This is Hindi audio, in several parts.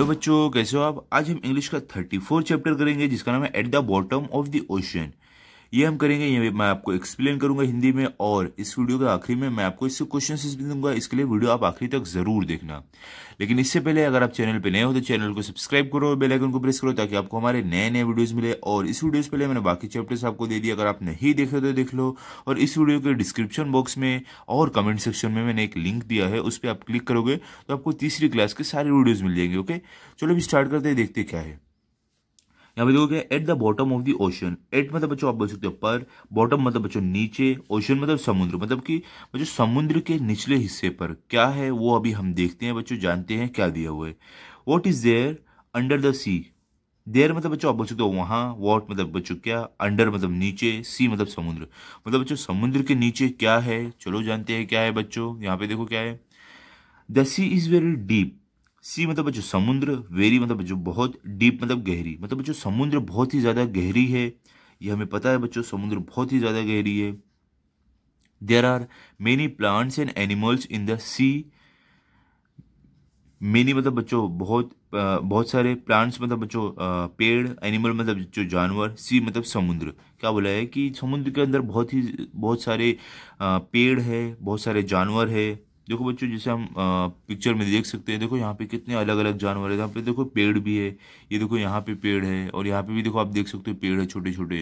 हेलो बच्चों कैसे हो आप आज हम इंग्लिश का 34 चैप्टर करेंगे जिसका नाम है at the bottom of the ocean ये हम करेंगे ये मैं आपको एक्सप्लेन करूंगा हिंदी में और इस वीडियो के आखिरी में मैं आपको इससे क्वेश्चन भी दूंगा इसके लिए वीडियो आप आखिरी तक जरूर देखना लेकिन इससे पहले अगर आप चैनल पर नए हो तो चैनल को सब्सक्राइब करो और बेलाइकन को प्रेस करो ताकि आपको हमारे नए नए वीडियोज मिले और इस वीडियो से पहले मैंने बाकी चैप्टर्स आपको दे दिए अगर आप नहीं देखे तो देख लो और इस वीडियो के डिस्क्रिप्शन बॉक्स में और कमेंट सेक्शन में मैंने एक लिंक दिया है उस पर आप क्लिक करोगे तो आपको तीसरी क्लास के सारे वीडियोज मिल जाएंगे ओके चलो अभी स्टार्ट करते हैं देखते क्या है यहाँ पे देखोगे at the bottom of the ocean at मतलब बच्चों आप बोल सकते हो पर बॉटम मतलब बच्चों नीचे ओशन मतलब समुद्र मतलब कि बच्चों समुद्र के निचले हिस्से पर क्या है वो अभी हम देखते हैं बच्चों जानते हैं क्या दिया हुआ है what is there under the sea there मतलब बच्चों आप बोल सकते हो वहाँ वॉट मतलब बच्चों क्या अंडर मतलब नीचे सी मतलब समुद्र मतलब बच्चों समुद्र के नीचे क्या है चलो जानते हैं क्या है बच्चों यहाँ पे देखो क्या है the sea is very deep sea मतलब जो समुद्र वेरी मतलब जो बहुत डीप मतलब गहरी मतलब जो समुद्र बहुत ही ज़्यादा गहरी है ये हमें पता है बच्चों समुद्र बहुत ही ज़्यादा गहरी है there are many plants and animals in the sea many मतलब बच्चों बहुत बहुत सारे प्लांट्स मतलब बच्चों पेड़ एनिमल मतलब जो जानवर सी मतलब समुद्र क्या बोला है कि समुद्र के अंदर बहुत ही बहुत सारे पेड़ है बहुत सारे जानवर है देखो बच्चों जैसे हम पिक्चर में देख सकते हैं देखो यहाँ पे कितने अलग अलग जानवर है यहाँ पे देखो पेड़ भी है ये देखो यहाँ पे पेड़ है और यहाँ पे भी देखो आप देख सकते हो पेड़ है छोटे छोटे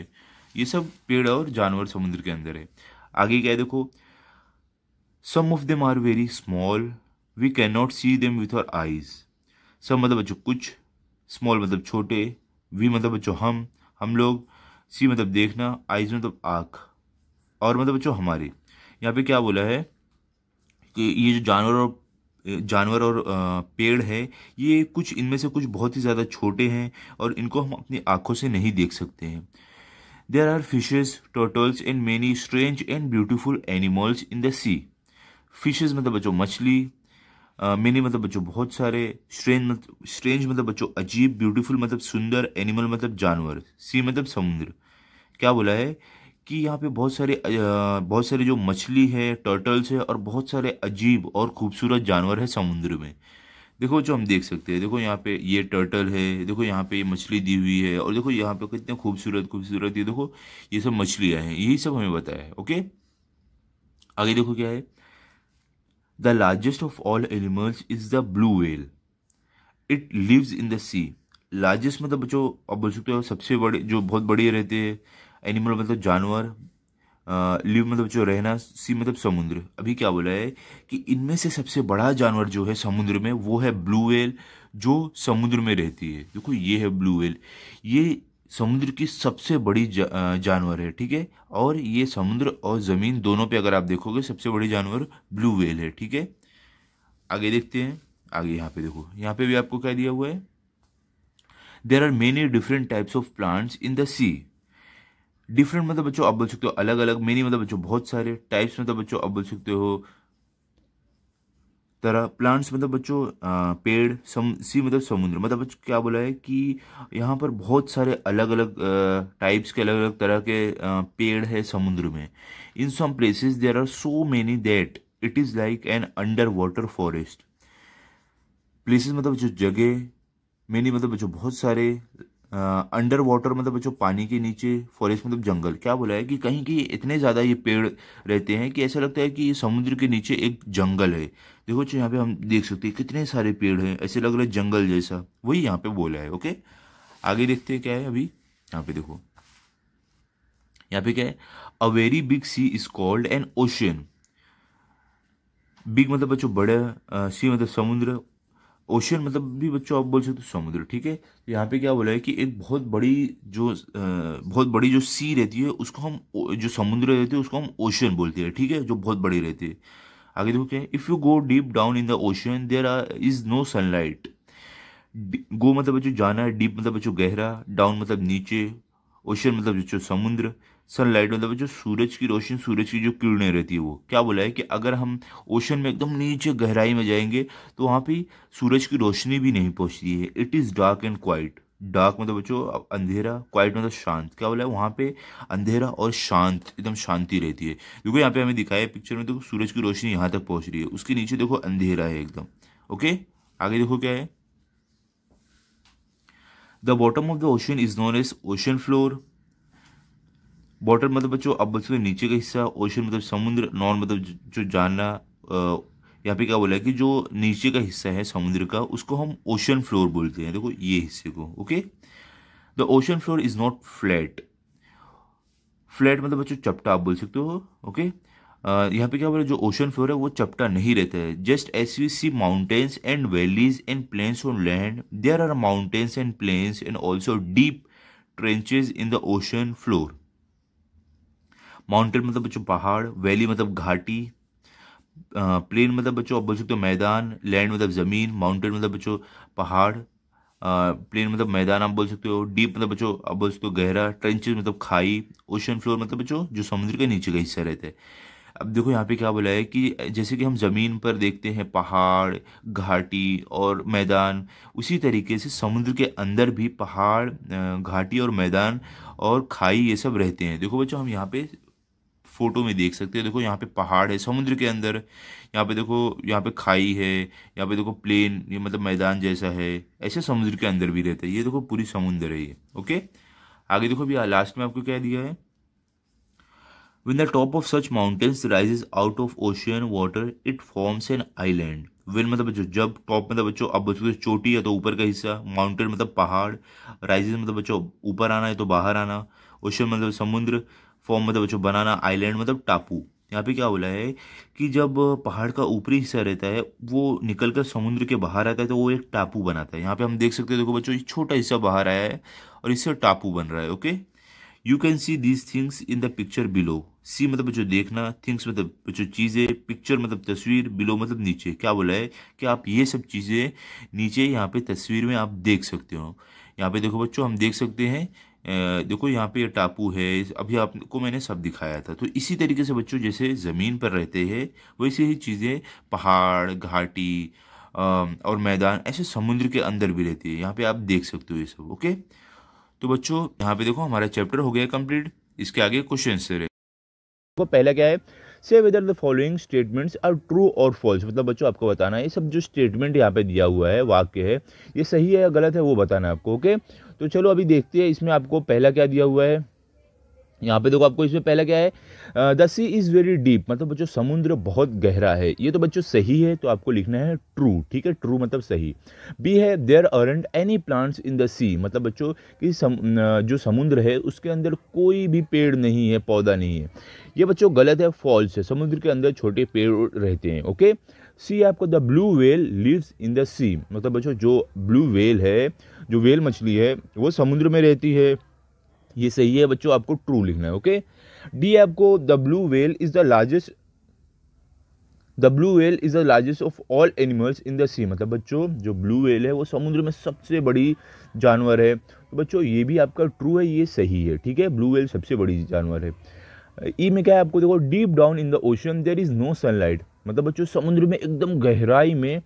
ये सब पेड़ और जानवर समुद्र के अंदर है आगे क्या है देखो some of them are very small we can not see them with our eyes सब मतलब बच्चों कुछ स्मॉल मतलब छोटे वी मतलब बच्चों हम हम लोग सी मतलब देखना आइज मतलब आँख और मतलब बच्चों हमारे यहाँ पे क्या बोला है ये जो जानवर और जानवर और पेड़ है ये कुछ इनमें से कुछ बहुत ही ज़्यादा छोटे हैं और इनको हम अपनी आँखों से नहीं देख सकते हैं there are fishes turtles and many strange and beautiful animals in the sea fishes मतलब बच्चों मछली मैनी मतलब बच्चों बहुत सारे स्ट्रेंज मतलब स्ट्रेंज मतलब बच्चों अजीब ब्यूटीफुल मतलब सुंदर एनिमल मतलब जानवर सी मतलब समुद्र क्या बोला है कि यहाँ पे बहुत सारे बहुत सारे जो मछली है टर्टल्स है और बहुत सारे अजीब और खूबसूरत जानवर है समुद्र में देखो जो हम देख सकते हैं देखो यहाँ पे ये टर्टल है देखो यहाँ पे ये मछली दी हुई है और देखो यहाँ पे कितने खूबसूरत खूबसूरत ये देखो ये सब मछलियाँ हैं यही सब हमें बताया है ओके आगे देखो क्या है the largest of all animals is the blue whale it lives in the sea largest मतलब जो आप बोल सकते हो सबसे बड़े जो बहुत बड़े रहते हैं एनिमल मतलब, मतलब जानवर लिव मतलब जो रहना सी मतलब समुद्र अभी क्या बोला है कि इनमें से सबसे बड़ा जानवर जो है समुद्र में वो है ब्लू वेल जो समुद्र में रहती है देखो ये है ब्लू वेल ये समुद्र की सबसे बड़ी जा, जानवर है ठीक है और ये समुद्र और ज़मीन दोनों पे अगर आप देखोगे सबसे बड़ी जानवर ब्लू वेल है ठीक है आगे देखते हैं आगे यहाँ पे देखो यहाँ पे भी आपको क्या दिया हुआ है there are many different types of plants in the sea different मतलब बच्चों आप बोल सकते हो अलग अलग मेनी मतलब बच्चों बहुत सारे टाइप्स मतलब बच्चों आप बोल सकते हो तरह प्लांट्स मतलब बच्चों पेड़ सम सी मतलब समुद्र मतलब बच्चों क्या बोला है कि यहाँ पर बहुत सारे अलग अलग टाइप्स के अलग अलग तरह के पेड़ है समुद्र में in some places there are so many that it is like an underwater forest places मतलब जो जगह मेनी मतलब बच्चों बहुत सारे अंडर वाटर मतलब बच्चों पानी के नीचे फॉरेस्ट मतलब जंगल क्या बोला है कि कहीं कि इतने ज़्यादा ये पेड़ रहते हैं कि ऐसा लगता है कि समुद्र के नीचे एक जंगल है देखो जो यहाँ पे हम देख सकते हैं कितने सारे पेड़ हैं ऐसे लग रहे जंगल जैसा वही यहाँ पे बोला है ओके आगे देखते हैं क्या है अभी यहाँ पे देखो यहाँ पे क्या है a very big sea is called an ocean big मतलब बच्चों बड़े सी मतलब समुद्र ओशियन मतलब भी बच्चों आप बोल सकते हो समुद्र ठीक है तो यहाँ पे क्या बोला है कि एक बहुत बड़ी जो बहुत बड़ी जो सी रहती है उसको हम जो समुद्र रहती है उसको हम ओशियन बोलते हैं ठीक है जो बहुत बड़ी रहती है आगे देखो क्या if you go deep down in the ocean there are is no sunlight go मतलब बच्चों जाना है डीप मतलब बच्चों गहरा डाउन मतलब नीचे ओशियन मतलब बच्चों समुद्र सनलाइट मतलब जो सूरज की रोशनी सूरज की जो किरणें रहती है वो क्या बोला है कि अगर हम ओशन में एकदम नीचे गहराई में जाएंगे तो वहाँ पे सूरज की रोशनी भी नहीं पहुँचती है it is dark and quite dark मतलब बच्चों अंधेरा क्वाइट मतलब शांत क्या बोला है वहाँ पे अंधेरा और शांत एकदम शांति रहती है देखो यहाँ पे हमें दिखाया है पिक्चर में देखो सूरज की रोशनी यहाँ तक पहुँच रही है उसके नीचे देखो अंधेरा है एकदम ओके आगे देखो क्या है the bottom of the ocean is known as ocean floor water मतलब बच्चों अब बच्चों नीचे का हिस्सा ओशन मतलब समुद्र नॉन मतलब जो जानना यहाँ पे क्या बोला है कि जो नीचे का हिस्सा है समुद्र का उसको हम ओशन फ्लोर बोलते हैं देखो ये हिस्से को okay the ocean floor is not flat flat मतलब बच्चों चपटा आप बोल सकते हो ओके यहाँ पे क्या बोला जो ओशन फ्लोर है वो चपटा नहीं रहता है just as you see mountains and valleys and plains on land there are mountains and plains and also deep trenches in the ocean floor mountain मतलब बच्चों पहाड़ वैली मतलब घाटी प्लेन मतलब बच्चों आप बोल सकते हो मैदान लैंड मतलब ज़मीन माउंटेन मतलब बच्चों पहाड़ प्लेन मतलब मैदान आप बोल सकते हो डीप मतलब बच्चों आप बोल सकते हो गहरा ट्रेंचेज मतलब खाई ओशन फ्लोर मतलब बच्चों जो समुद्र के नीचे का हिस्सा रहता है अब देखो यहाँ पे क्या बोला है कि जैसे कि हम ज़मीन पर देखते हैं पहाड़ घाटी और मैदान उसी तरीके से समुद्र के अंदर भी पहाड़ घाटी और मैदान और खाई ये सब रहते हैं देखो बच्चों हम यहाँ पे फ़ोटो में देख सकते हो देखो यहाँ पे पहाड़ है समुद्र के अंदर यहाँ पे देखो यहाँ पे खाई है यहाँ पे देखो प्लेन ये मतलब मैदान जैसा है ऐसे समुद्र के अंदर भी रहता है ये देखो पूरी समुद्र है ये ओके आगे देखो भैया लास्ट में आपको क्या दिया है when the top of such mountains rises out of ocean water it forms an island When मतलब बच्चों जब टॉप मतलब तो बच्चों अब बच्चों चोटी या तो ऊपर का हिस्सा माउंटेन मतलब पहाड़ राइजेज मतलब बच्चों ऊपर आना है तो बाहर आना ओशन मतलब समुद्र फॉर्म मतलब जो बनाना आइलैंड मतलब टापू यहाँ पे क्या बोला है कि जब पहाड़ का ऊपरी हिस्सा रहता है वो निकल कर समुद्र के बाहर आता है तो वो एक टापू बनाता है यहाँ पे हम देख सकते हैं देखो बच्चों ये छोटा हिस्सा बाहर आया है और इससे टापू बन रहा है okay you can see these things in the picture below see मतलब जो देखना थिंग्स मतलब जो चीज़ें पिक्चर मतलब तस्वीर बिलो मतलब नीचे क्या बोला है कि आप ये सब चीज़ें नीचे यहाँ पे तस्वीर में आप देख सकते हो यहाँ पे देखो बच्चों हम देख सकते हैं देखो यहाँ पे ये टापू है अभी आपको मैंने सब दिखाया था तो इसी तरीके से बच्चों जैसे ज़मीन पर रहते हैं वैसे ही चीज़ें पहाड़ घाटी और मैदान ऐसे समुद्र के अंदर भी रहती है यहाँ पे आप देख सकते हो ये सब ओके तो बच्चों यहाँ पे देखो हमारा चैप्टर हो गया कंप्लीट इसके आगे क्वेश्चन है पहला क्या है say whether the following statements are true और फॉल्स मतलब बच्चों आपको बताना है ये सब जो स्टेटमेंट यहाँ पे दिया हुआ है वाक्य है ये सही है या गलत है वो बताना है आपको ओके तो चलो अभी देखते हैं इसमें आपको पहला क्या दिया हुआ है यहाँ पे देखो आपको इसमें पहला क्या है the sea is very deep मतलब बच्चों समुद्र बहुत गहरा है ये तो बच्चों सही है तो आपको लिखना है ट्रू ठीक है ट्रू मतलब सही बी है there aren't any plants in the sea मतलब बच्चों कि सम, जो समुद्र है उसके अंदर कोई भी पेड़ नहीं है पौधा नहीं है ये बच्चों गलत है फॉल्स है समुद्र के अंदर छोटे पेड़ रहते हैं ओके सी आपको the blue whale lives in the sea मतलब बच्चों जो ब्लू वेल है जो वेल मछली है वो समुद्र में रहती है ये सही है बच्चों आपको ट्रू लिखना है ओके डी आपको the blue whale is the largest the blue whale is the largest of all animals in the sea मतलब बच्चों जो ब्लू वेल है वो समुद्र में सबसे बड़ी जानवर है तो बच्चों ये भी आपका ट्रू है ये सही है ठीक है ब्लू वेल सबसे बड़ी जानवर है ई e में क्या है आपको देखो deep down in the ocean there is no sunlight मतलब बच्चों समुद्र में एकदम गहराई में आ,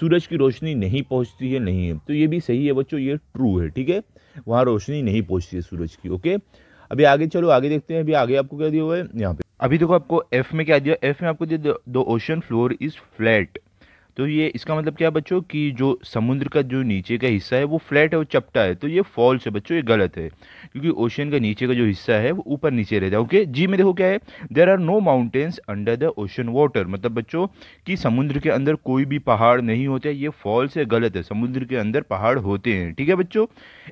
सूरज की रोशनी नहीं पहुंचती है नहीं है तो ये भी सही है बच्चों ये ट्रू है ठीक है वहाँ रोशनी नहीं पहुँचती है सूरज की ओके अभी आगे चलो आगे देखते हैं अभी आगे आपको क्या दिया हुआ है यहाँ पे अभी देखो आपको एफ में क्या दिया एफ में आपको दिया the ocean floor is flat तो ये इसका मतलब क्या बच्चों कि जो समुद्र का जो नीचे का हिस्सा है वो फ्लैट है वो चपटा है तो ये फॉल्स है बच्चों ये गलत है क्योंकि ओशन का नीचे का जो हिस्सा है वो ऊपर नीचे रहता है ओके जी में देखो क्या है there are no mountains under the ocean water मतलब बच्चों कि समुद्र के अंदर कोई भी पहाड़ नहीं होते ये फॉल्स है गलत है समुद्र के अंदर पहाड़ होते हैं ठीक है बच्चों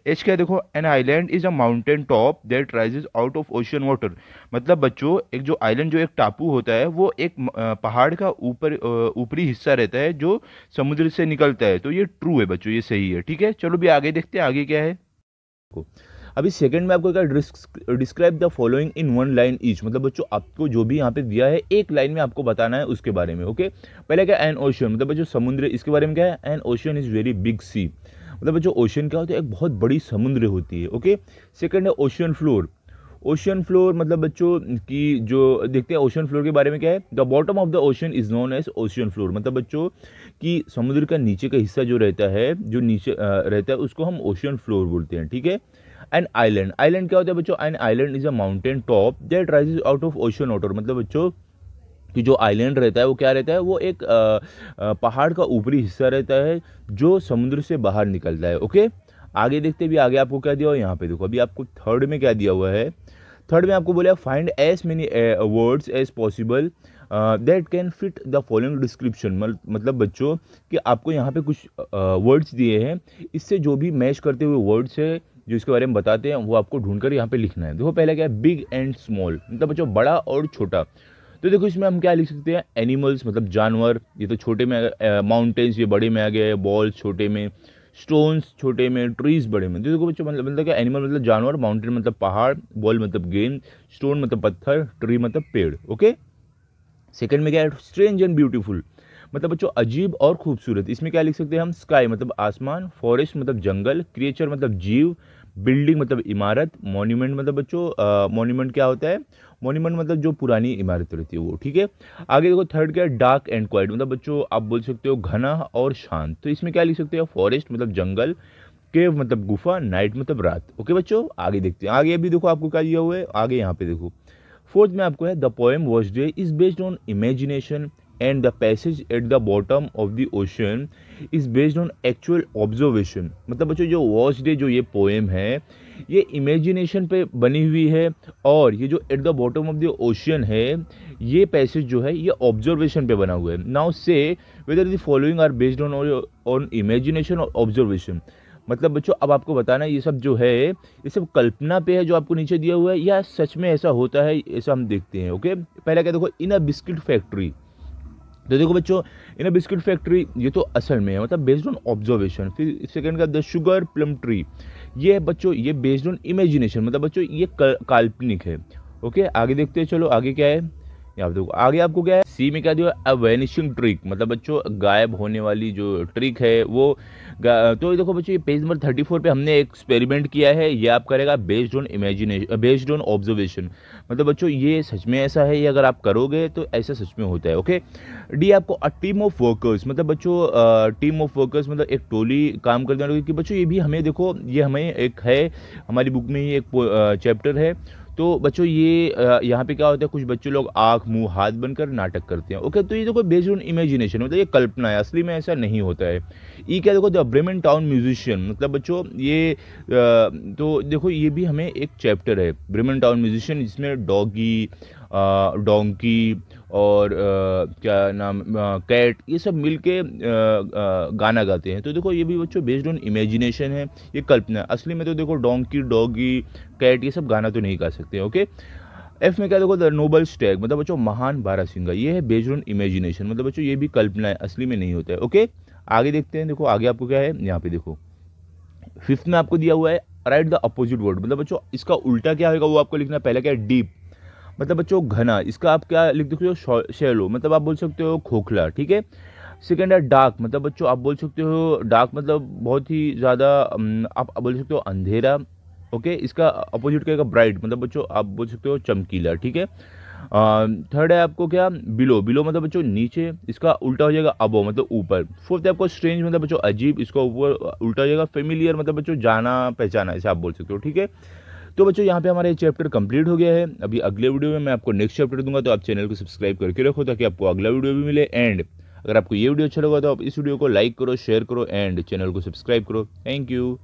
एच क्या देखो an island is a mountain top that rises out of ocean water मतलब बच्चों एक जो आइलैंड जो एक टापू होता है वो एक पहाड़ का ऊपर ऊपरी हिस्सा रहता है जो समुद्र से निकलता है तो ये ट्रू है बच्चों ये सही है ठीक है चलो भी आगे देखते हैं आगे क्या है अभी सेकंड में आपको क्या describe the following in one line each मतलब बच्चों आपको जो भी यहाँ पे दिया है एक लाइन में आपको बताना है उसके बारे में ओके पहले क्या एन ओशियन मतलब बच्चों समुद्र इसके बारे में क्या है an ocean is very big sea मतलब बच्चों ओशियन क्या होता है एक बहुत बड़ी समुद्र होती है ओके सेकंड है ओशियन फ्लोर ओशन फ्लोर मतलब बच्चों की जो देखते हैं ओशन फ्लोर के बारे में क्या है the bottom of the ocean is known as ocean floor मतलब बच्चों कि समुद्र का नीचे का हिस्सा जो रहता है जो नीचे रहता है उसको हम ओशन फ्लोर बोलते हैं ठीक है एन आइलैंड आइलैंड क्या होता है बच्चों an island is a mountain top that rises out of ocean water मतलब बच्चों कि जो आइलैंड रहता है वो क्या रहता है वो एक आ, आ, पहाड़ का ऊपरी हिस्सा रहता है जो समुद्र से बाहर निकलता है ओके आगे देखते भी आगे आपको क्या दिया हुआ है यहाँ पे देखो अभी आपको थर्ड में क्या दिया हुआ है थर्ड में आपको बोला find as many words as possible that can fit the following description मतलब बच्चों कि आपको यहाँ पे कुछ वर्ड्स uh, दिए हैं इससे जो भी मैच करते हुए वर्ड्स है जो इसके बारे में बताते हैं वो आपको ढूंढकर यहाँ पे लिखना है देखो पहला क्या है बिग एंड स्मॉल मतलब बच्चों बड़ा और छोटा तो देखो इसमें हम क्या लिख सकते हैं एनिमल्स मतलब जानवर ये तो छोटे में माउंटेन्स ये बड़े में आ गया है बॉल्स छोटे में स्टोन्स छोटे में ट्रीज़ बड़े में देखो बच्चों मतलब मतलब क्या एनिमल मतलब जानवर माउंटेन मतलब पहाड़ बॉल मतलब गेंद स्टोन मतलब पत्थर ट्री मतलब पेड़ ओके सेकंड में क्या है स्ट्रेंज एंड ब्यूटीफुल मतलब बच्चों अजीब और खूबसूरत इसमें क्या लिख सकते हैं हम स्काई मतलब आसमान फॉरेस्ट मतलब जंगल क्रिएचर मतलब जीव बिल्डिंग मतलब इमारत मोन्यूमेंट मतलब बच्चों मोन्यूमेंट क्या होता है मोन्यूमेंट मतलब जो पुरानी इमारत रहती है वो ठीक है आगे देखो थर्ड क्या है डार्क एंड क्वाइट मतलब बच्चों आप बोल सकते हो घना और शांत तो इसमें क्या लिख सकते हो फॉरेस्ट मतलब जंगल केव मतलब गुफा नाइट मतलब रात ओके बच्चों आगे देखते हैं आगे अभी देखो आपको क्या दिया हुआ है आगे यहाँ पे देखो फोर्थ में आपको है the poem was day is based on imagination and the passage at the bottom of the ocean is based on actual observation मतलब बच्चों जो वॉच डे जो ये पोएम है ये इमेजिनेशन पे बनी हुई है और ये जो at the bottom of the ocean है ये पैसेज जो है ये ऑब्जर्वेशन पे बना हुआ है now say whether the following are based on on imagination और ऑब्जर्वेशन मतलब बच्चों अब आपको बताना है ये सब जो है ये सब कल्पना पे है जो आपको नीचे दिया हुआ है या सच में ऐसा होता है ऐसा हम देखते हैं ओके पहला क्या देखो इन अ बिस्किट फैक्ट्री तो देखो बच्चों इन बिस्किट फैक्ट्री ये तो असल में है मतलब बेस्ड ऑन ऑब्जर्वेशन फिर सेकंड का द शुगर प्लम ट्री ये है बच्चों ये बेस्ड ऑन इमेजिनेशन मतलब बच्चों ये काल्पनिक है ओके आगे देखते हैं चलो आगे क्या है आप देखो आगे आपको क्या है सी में क्या दिया अ वैनिशिंग ट्रिक मतलब बच्चों गायब होने वाली जो ट्रिक है वो तो देखो बच्चों ये पेज नंबर थर्टी फोर पर हमने एक्सपेरिमेंट किया है ये आप करेगा based on imagination based on observation मतलब बच्चों ये सच में ऐसा है ये अगर आप करोगे तो ऐसा सच में होता है ओके डी आपको अ टीम ऑफ वर्कर्स मतलब बच्चों टीम ऑफ वर्कर्स मतलब एक टोली काम करते हैं क्योंकि बच्चों ये भी हमें देखो ये हमें एक है हमारी बुक में ही एक चैप्टर है तो बच्चों ये यहाँ पे क्या होता है कुछ बच्चे लोग आँख मुंह हाथ बनकर नाटक करते हैं ओके तो ये देखो बेस्ड ऑन इमेजिनेशन मतलब ये कल्पना है असली में ऐसा नहीं होता है ये क्या देखो द ब्रेमन टाउन म्यूजिशियन मतलब बच्चों ये तो देखो ये भी हमें एक चैप्टर है ब्रेमन टाउन म्यूजिशियन जिसमें डॉगी डोंकी और आ, क्या नाम कैट ये सब मिल के गाना गाते हैं तो देखो ये भी बच्चों बेस्ड ऑन इमेजिनेशन है ये कल्पना असली में तो देखो डोंकी डॉगी कैट ये सब गाना तो नहीं गा सकते ओके एफ में क्या देखो द नोबल स्टैग मतलब बच्चों महान बारह सिंगा ये है बेस्ड ऑन इमेजिनेशन मतलब बच्चों ये भी कल्पना है असली में नहीं होता है ओके आगे देखते हैं देखो आगे आपको क्या है यहाँ पे देखो फिफ्थ में आपको दिया हुआ है राइट द अपोजिट वर्ड मतलब बच्चों इसका उल्टा क्या होगा वो आपको लिखना है पहला क्या है डीप मतलब बच्चों घना इसका आप क्या लिख सकते हो शेलो मतलब आप बोल सकते हो खोखला ठीक है सेकेंड है डार्क मतलब बच्चों आप बोल सकते हो डार्क मतलब बहुत ही ज़्यादा आप बोल सकते हो अंधेरा ओके इसका अपोजिट क्या ब्राइट मतलब बच्चों आप बोल सकते हो चमकीला ठीक है थर्ड है आपको क्या बिलो बिलो मतलब बच्चों नीचे इसका उल्टा हो जाएगा अबो मतलब ऊपर फोर्थ है आपको स्ट्रेंज मतलब बच्चों अजीब इसका ऊपर उल्टा हो जाएगा फेमिलियर मतलब बच्चों जाना पहचाना ऐसे आप बोल सकते हो ठीक है तो बच्चों यहाँ पे हमारा ये चैप्टर कंप्लीट हो गया है अभी अगले वीडियो में मैं आपको नेक्स्ट चैप्टर दूंगा तो आप चैनल को सब्सक्राइब करके रखो ताकि आपको अगला वीडियो भी मिले एंड अगर आपको ये वीडियो अच्छा लगा तो आप इस वीडियो को लाइक करो शेयर करो एंड चैनल को सब्सक्राइब करो थैंक यू